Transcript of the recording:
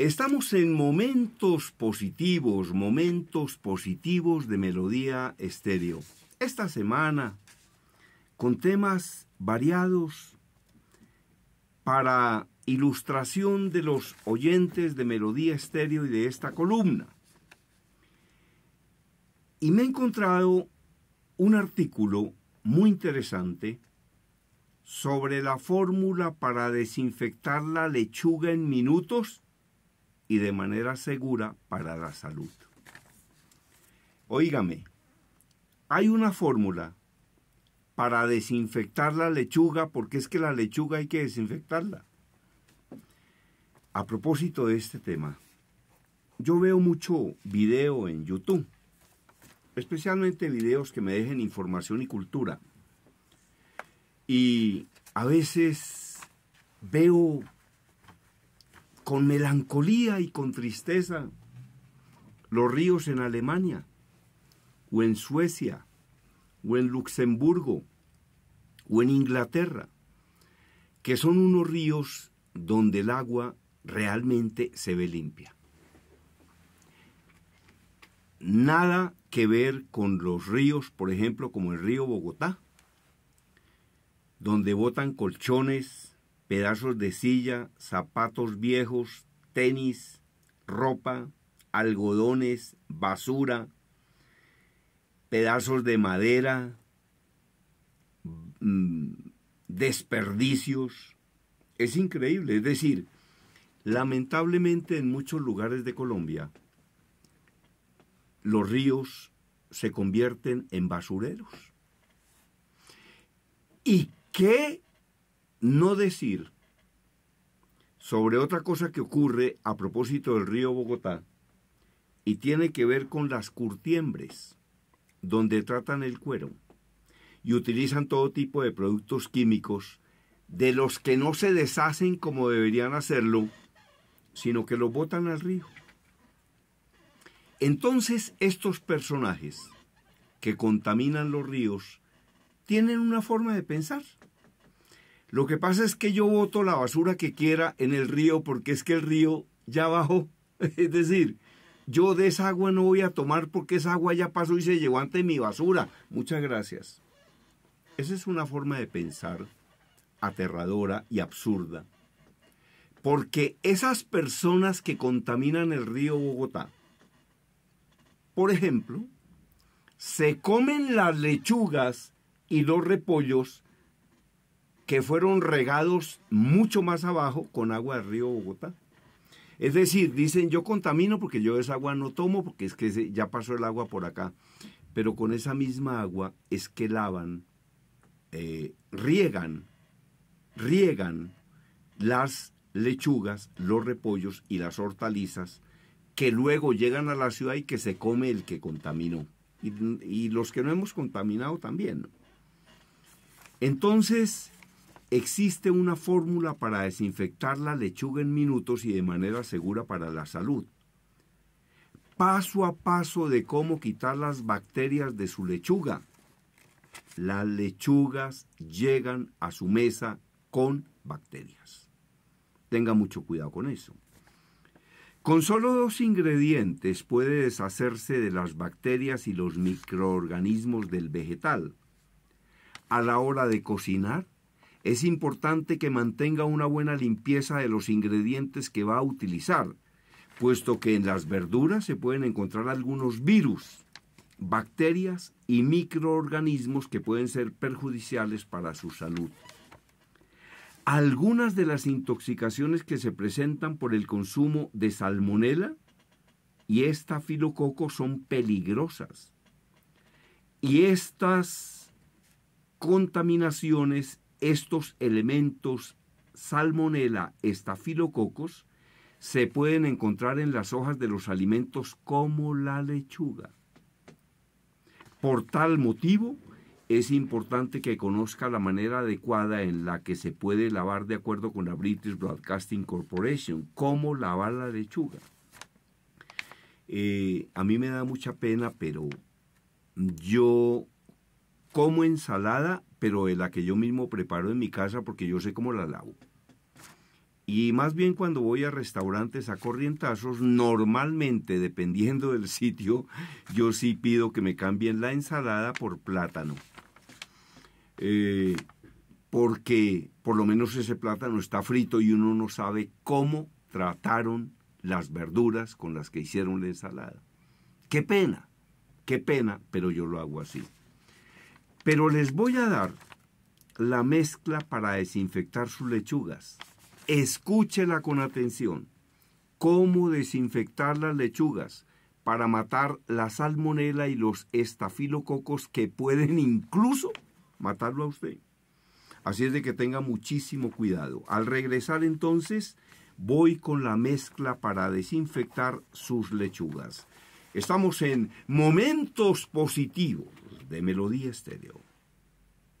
Estamos en momentos positivos, momentos positivos de melodía estéreo. Esta semana, con temas variados para ilustración de los oyentes de melodía estéreo y de esta columna. Y me he encontrado un artículo muy interesante sobre la fórmula para desinfectar la lechuga en minutos y de manera segura para la salud. Oígame. hay una fórmula para desinfectar la lechuga, porque es que la lechuga hay que desinfectarla. A propósito de este tema, yo veo mucho video en YouTube, especialmente videos que me dejen información y cultura. Y a veces veo con melancolía y con tristeza los ríos en Alemania, o en Suecia, o en Luxemburgo, o en Inglaterra, que son unos ríos donde el agua realmente se ve limpia. Nada que ver con los ríos, por ejemplo, como el río Bogotá, donde botan colchones pedazos de silla, zapatos viejos, tenis, ropa, algodones, basura, pedazos de madera, mm, desperdicios. Es increíble, es decir, lamentablemente en muchos lugares de Colombia los ríos se convierten en basureros. ¿Y qué no decir sobre otra cosa que ocurre a propósito del río Bogotá y tiene que ver con las curtiembres, donde tratan el cuero y utilizan todo tipo de productos químicos de los que no se deshacen como deberían hacerlo, sino que lo botan al río. Entonces estos personajes que contaminan los ríos tienen una forma de pensar lo que pasa es que yo boto la basura que quiera en el río porque es que el río ya bajó. Es decir, yo de esa agua no voy a tomar porque esa agua ya pasó y se llevó ante mi basura. Muchas gracias. Esa es una forma de pensar aterradora y absurda. Porque esas personas que contaminan el río Bogotá, por ejemplo, se comen las lechugas y los repollos que fueron regados mucho más abajo con agua del río Bogotá. Es decir, dicen yo contamino porque yo esa agua no tomo porque es que ya pasó el agua por acá. Pero con esa misma agua es que lavan, eh, riegan, riegan las lechugas, los repollos y las hortalizas que luego llegan a la ciudad y que se come el que contaminó. y los que no hemos contaminado también. Entonces, Existe una fórmula para desinfectar la lechuga en minutos y de manera segura para la salud. Paso a paso de cómo quitar las bacterias de su lechuga. Las lechugas llegan a su mesa con bacterias. Tenga mucho cuidado con eso. Con solo dos ingredientes puede deshacerse de las bacterias y los microorganismos del vegetal. A la hora de cocinar, es importante que mantenga una buena limpieza de los ingredientes que va a utilizar, puesto que en las verduras se pueden encontrar algunos virus, bacterias y microorganismos que pueden ser perjudiciales para su salud. Algunas de las intoxicaciones que se presentan por el consumo de salmonela y estafilococo son peligrosas. Y estas contaminaciones estos elementos salmonella, estafilococos, se pueden encontrar en las hojas de los alimentos como la lechuga. Por tal motivo, es importante que conozca la manera adecuada en la que se puede lavar de acuerdo con la British Broadcasting Corporation, cómo lavar la lechuga. Eh, a mí me da mucha pena, pero yo como ensalada, pero de la que yo mismo preparo en mi casa porque yo sé cómo la lavo. Y más bien cuando voy a restaurantes a corrientazos, normalmente, dependiendo del sitio, yo sí pido que me cambien la ensalada por plátano. Eh, porque por lo menos ese plátano está frito y uno no sabe cómo trataron las verduras con las que hicieron la ensalada. Qué pena, qué pena, pero yo lo hago así. Pero les voy a dar la mezcla para desinfectar sus lechugas. Escúchela con atención. ¿Cómo desinfectar las lechugas para matar la salmonela y los estafilococos que pueden incluso matarlo a usted? Así es de que tenga muchísimo cuidado. Al regresar entonces, voy con la mezcla para desinfectar sus lechugas. Estamos en momentos positivos de Melodía Estéreo.